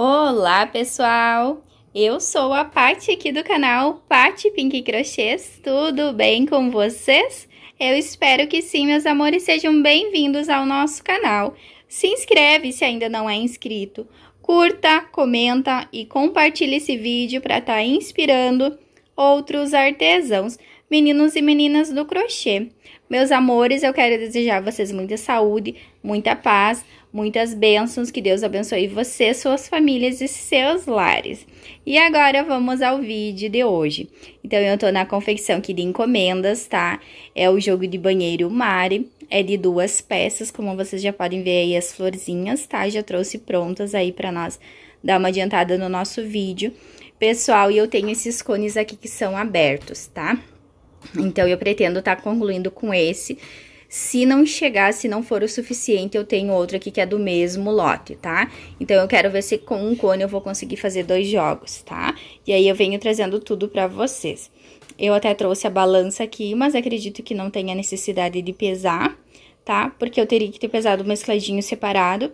Olá, pessoal! Eu sou a Paty aqui do canal Paty Pink Crochês. Tudo bem com vocês? Eu espero que sim, meus amores, sejam bem-vindos ao nosso canal. Se inscreve se ainda não é inscrito. Curta, comenta e compartilhe esse vídeo para estar tá inspirando outros artesãos meninos e meninas do crochê. Meus amores, eu quero desejar a vocês muita saúde, muita paz, muitas bênçãos, que Deus abençoe você, suas famílias e seus lares. E agora vamos ao vídeo de hoje. Então, eu tô na confecção aqui de encomendas, tá? É o jogo de banheiro Mari, é de duas peças, como vocês já podem ver aí as florzinhas, tá? Já trouxe prontas aí pra nós dar uma adiantada no nosso vídeo. Pessoal, e eu tenho esses cones aqui que são abertos, Tá? Então, eu pretendo estar tá concluindo com esse. Se não chegar, se não for o suficiente, eu tenho outro aqui que é do mesmo lote, tá? Então, eu quero ver se com um cone eu vou conseguir fazer dois jogos, tá? E aí, eu venho trazendo tudo pra vocês. Eu até trouxe a balança aqui, mas acredito que não tenha necessidade de pesar, tá? Porque eu teria que ter pesado mescladinho separado.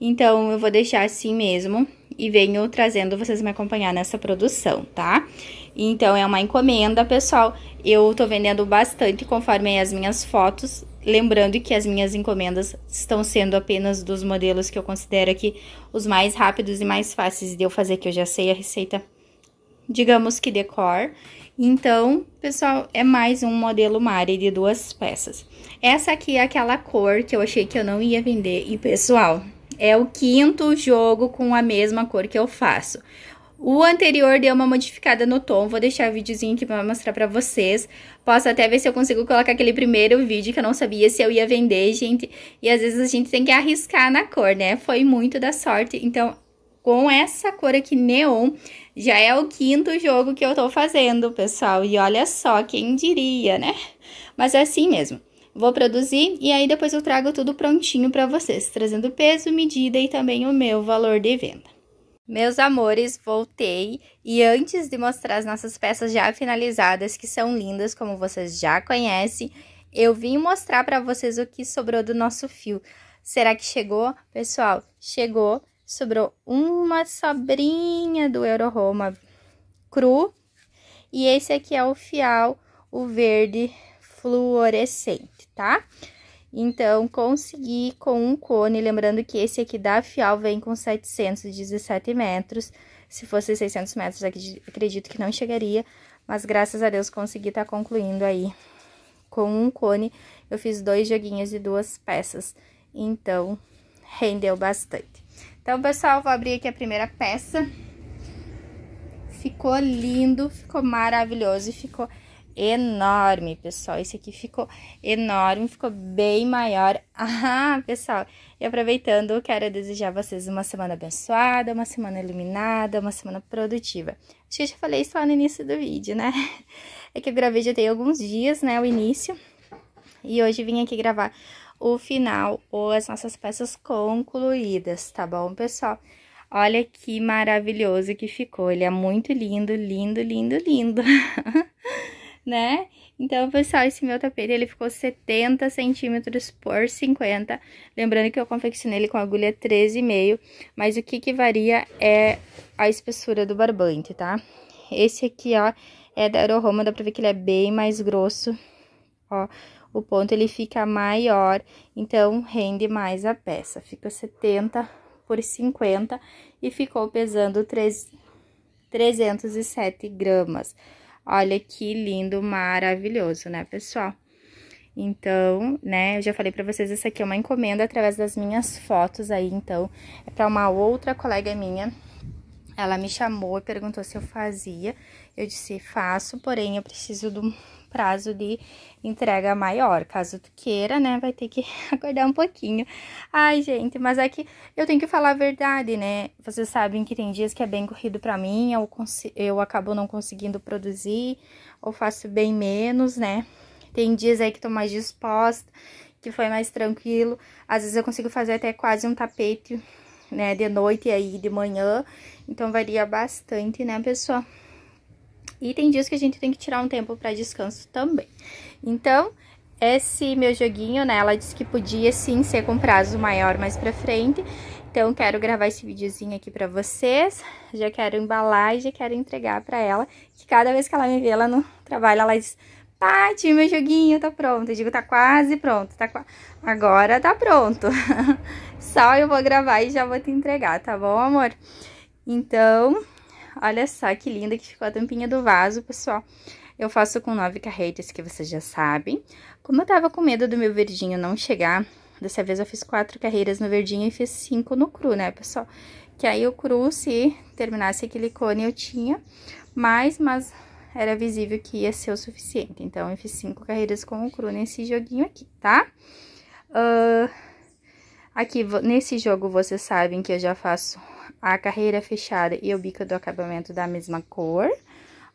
Então, eu vou deixar assim mesmo e venho trazendo vocês me acompanhar nessa produção, tá? Então, é uma encomenda, pessoal. Eu tô vendendo bastante conforme as minhas fotos. Lembrando que as minhas encomendas estão sendo apenas dos modelos que eu considero aqui os mais rápidos e mais fáceis de eu fazer, que eu já sei a receita, digamos que decor. Então, pessoal, é mais um modelo Mari de duas peças. Essa aqui é aquela cor que eu achei que eu não ia vender. E, pessoal, é o quinto jogo com a mesma cor que eu faço. O anterior deu uma modificada no tom, vou deixar o videozinho aqui pra mostrar pra vocês. Posso até ver se eu consigo colocar aquele primeiro vídeo que eu não sabia se eu ia vender, gente. E às vezes a gente tem que arriscar na cor, né? Foi muito da sorte, então com essa cor aqui neon, já é o quinto jogo que eu tô fazendo, pessoal. E olha só, quem diria, né? Mas é assim mesmo. Vou produzir e aí depois eu trago tudo prontinho para vocês, trazendo peso, medida e também o meu valor de venda. Meus amores, voltei e antes de mostrar as nossas peças já finalizadas, que são lindas como vocês já conhecem, eu vim mostrar para vocês o que sobrou do nosso fio. Será que chegou? Pessoal, chegou. Sobrou uma sobrinha do Euro Roma cru. E esse aqui é o fial, o verde fluorescente, tá? Então, consegui com um cone, lembrando que esse aqui da Fial vem com 717 metros. Se fosse 600 metros, acredito que não chegaria, mas graças a Deus consegui estar tá concluindo aí com um cone. Eu fiz dois joguinhos de duas peças, então rendeu bastante. Então, pessoal, vou abrir aqui a primeira peça. Ficou lindo, ficou maravilhoso e ficou enorme, pessoal. Esse aqui ficou enorme, ficou bem maior. Ah, pessoal, e aproveitando, quero desejar a vocês uma semana abençoada, uma semana iluminada, uma semana produtiva. Acho que eu já falei isso lá no início do vídeo, né? É que eu gravei já tem alguns dias, né, o início. E hoje vim aqui gravar o final ou as nossas peças concluídas, tá bom, pessoal? Olha que maravilhoso que ficou. Ele é muito lindo, lindo, lindo, lindo. né? Então, pessoal, esse meu tapete, ele ficou 70 centímetros por 50. Lembrando que eu confeccionei ele com agulha 13,5, mas o que que varia é a espessura do barbante, tá? Esse aqui, ó, é da Aeroroma, dá pra ver que ele é bem mais grosso, ó. O ponto, ele fica maior, então rende mais a peça. Fica 70 por 50 e ficou pesando 3, 307 gramas. Olha que lindo, maravilhoso, né, pessoal? Então, né, eu já falei para vocês, essa aqui é uma encomenda através das minhas fotos aí, então, é para uma outra colega minha. Ela me chamou e perguntou se eu fazia. Eu disse, faço, porém eu preciso do, prazo de entrega maior. Caso tu queira, né, vai ter que aguardar um pouquinho. Ai, gente, mas é que eu tenho que falar a verdade, né? Vocês sabem que tem dias que é bem corrido para mim, eu, eu acabo não conseguindo produzir, ou faço bem menos, né? Tem dias aí que tô mais disposta, que foi mais tranquilo. Às vezes eu consigo fazer até quase um tapete, né, de noite e aí de manhã. Então varia bastante, né, pessoal? E tem dias que a gente tem que tirar um tempo para descanso também. Então, esse meu joguinho, né, ela disse que podia sim ser com prazo maior mais pra frente. Então, quero gravar esse videozinho aqui pra vocês. Já quero embalar e já quero entregar pra ela. Que cada vez que ela me vê lá no trabalho, ela diz... Paty, meu joguinho tá pronto. Eu digo, tá quase pronto, tá Agora tá pronto. Só eu vou gravar e já vou te entregar, tá bom, amor? Então, Olha só que linda que ficou a tampinha do vaso, pessoal. Eu faço com nove carretas, que vocês já sabem. Como eu tava com medo do meu verdinho não chegar, dessa vez eu fiz quatro carreiras no verdinho e fiz cinco no cru, né, pessoal? Que aí o cru, se terminasse aquele cone, eu tinha mais, mas era visível que ia ser o suficiente. Então, eu fiz cinco carreiras com o cru nesse joguinho aqui, tá? Uh, aqui, nesse jogo, vocês sabem que eu já faço a carreira é fechada e o bico do acabamento da mesma cor.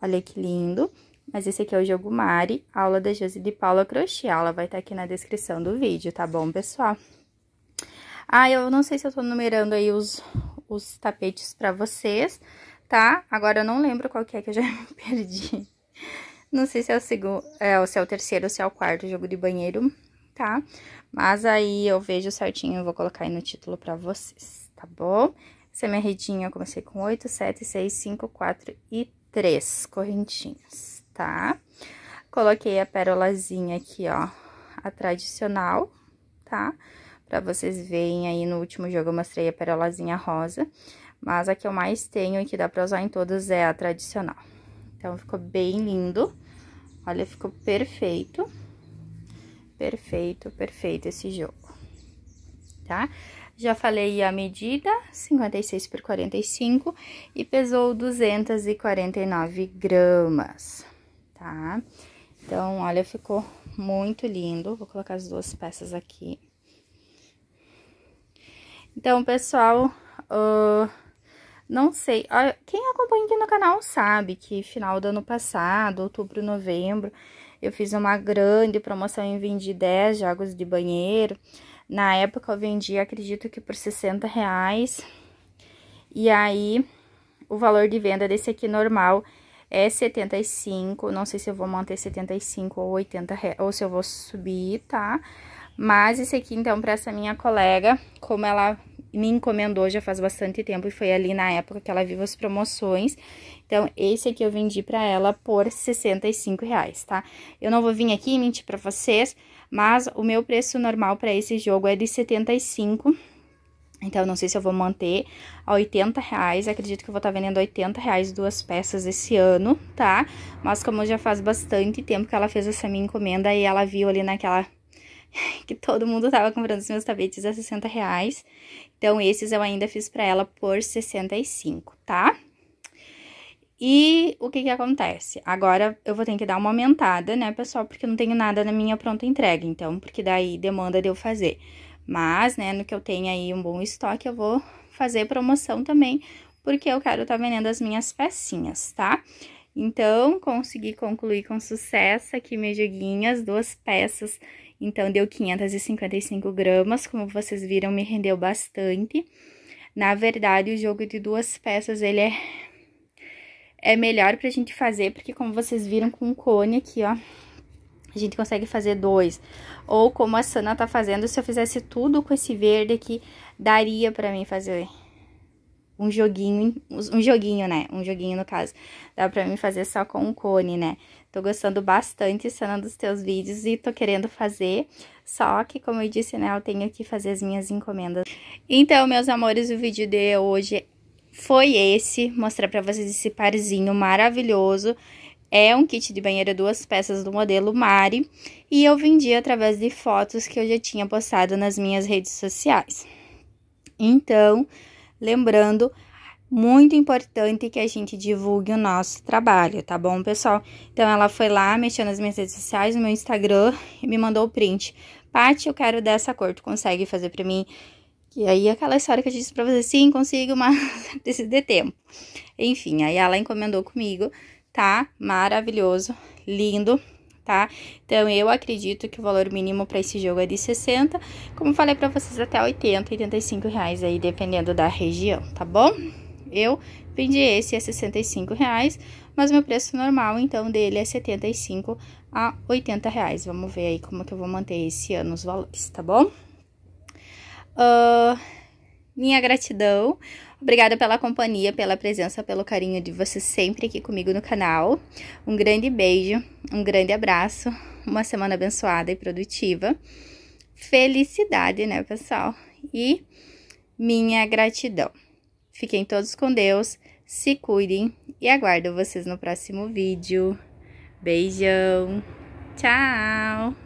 Olha que lindo. Mas esse aqui é o Jogo Mari, aula da Josi de Paula Crochê. A aula vai estar tá aqui na descrição do vídeo, tá bom, pessoal? Ah, eu não sei se eu tô numerando aí os, os tapetes pra vocês, tá? Agora eu não lembro qual que é que eu já me perdi. Não sei se é o segundo, é, se é o terceiro ou se é o quarto jogo de banheiro, tá? Mas aí eu vejo certinho, eu vou colocar aí no título pra vocês, tá bom? Essa é minha redinha, eu comecei com 8, 7, 6, 5, 4 e 3 correntinhas, tá? Coloquei a pérolazinha aqui, ó, a tradicional, tá? Pra vocês verem aí, no último jogo eu mostrei a pérolazinha rosa, mas a que eu mais tenho e que dá pra usar em todas é a tradicional. Então, ficou bem lindo. Olha, ficou perfeito. Perfeito, perfeito esse jogo, tá? Já falei a medida, 56 por 45, e pesou 249 gramas, tá? Então, olha, ficou muito lindo. Vou colocar as duas peças aqui. Então, pessoal, uh, não sei. Quem acompanha aqui no canal sabe que final do ano passado, outubro, novembro, eu fiz uma grande promoção em vendi 10 jogos de banheiro. Na época eu vendi, acredito que por 60 reais. E aí, o valor de venda desse aqui normal é 75. Não sei se eu vou manter 75 ou 80 reais, ou se eu vou subir, tá? Mas esse aqui, então, pra essa minha colega, como ela me encomendou já faz bastante tempo e foi ali na época que ela viu as promoções. Então, esse aqui eu vendi pra ela por 65 reais, tá? Eu não vou vir aqui e mentir pra vocês, mas o meu preço normal pra esse jogo é de 75 então, não sei se eu vou manter a 80 reais. Acredito que eu vou estar tá vendendo 80 reais duas peças esse ano, tá? Mas como já faz bastante tempo que ela fez essa minha encomenda e ela viu ali naquela que todo mundo tava comprando os meus tapetes a 60 reais. Então, esses eu ainda fiz pra ela por 65, tá? E o que que acontece? Agora eu vou ter que dar uma aumentada, né, pessoal? Porque eu não tenho nada na minha pronta entrega, então, porque daí demanda de eu fazer. Mas, né, no que eu tenho aí um bom estoque, eu vou fazer promoção também, porque eu quero estar tá vendendo as minhas pecinhas, tá? Então, consegui concluir com sucesso aqui, meus joguinhas, duas peças então, deu 555 gramas, como vocês viram, me rendeu bastante. Na verdade, o jogo de duas peças, ele é, é melhor pra gente fazer, porque como vocês viram com o cone aqui, ó, a gente consegue fazer dois. Ou como a Sana tá fazendo, se eu fizesse tudo com esse verde aqui, daria pra mim fazer um joguinho, um joguinho, né? Um joguinho, no caso. Dá pra mim fazer só com o cone, né? Tô gostando bastante, sanando é dos teus vídeos e tô querendo fazer. Só que, como eu disse, né, eu tenho que fazer as minhas encomendas. Então, meus amores, o vídeo de hoje foi esse. Mostrar pra vocês esse parzinho maravilhoso. É um kit de banheiro, duas peças do modelo Mari. E eu vendi através de fotos que eu já tinha postado nas minhas redes sociais. Então, lembrando muito importante que a gente divulgue o nosso trabalho, tá bom, pessoal? Então, ela foi lá, mexeu nas minhas redes sociais, no meu Instagram, e me mandou o print. Paty, eu quero dessa cor, tu consegue fazer pra mim? E aí, aquela história que eu disse pra você, sim, consigo, mas precisa de tempo. Enfim, aí ela encomendou comigo, tá? Maravilhoso, lindo, tá? Então, eu acredito que o valor mínimo para esse jogo é de 60, como falei pra vocês, até 80, 85 reais aí, dependendo da região, tá bom? Eu vendi esse a 65 reais, mas meu preço normal, então, dele é 75 a 80 reais. Vamos ver aí como que eu vou manter esse ano os valores, tá bom? Uh, minha gratidão. Obrigada pela companhia, pela presença, pelo carinho de você sempre aqui comigo no canal. Um grande beijo, um grande abraço, uma semana abençoada e produtiva. Felicidade, né, pessoal? E minha gratidão. Fiquem todos com Deus, se cuidem e aguardo vocês no próximo vídeo. Beijão, tchau!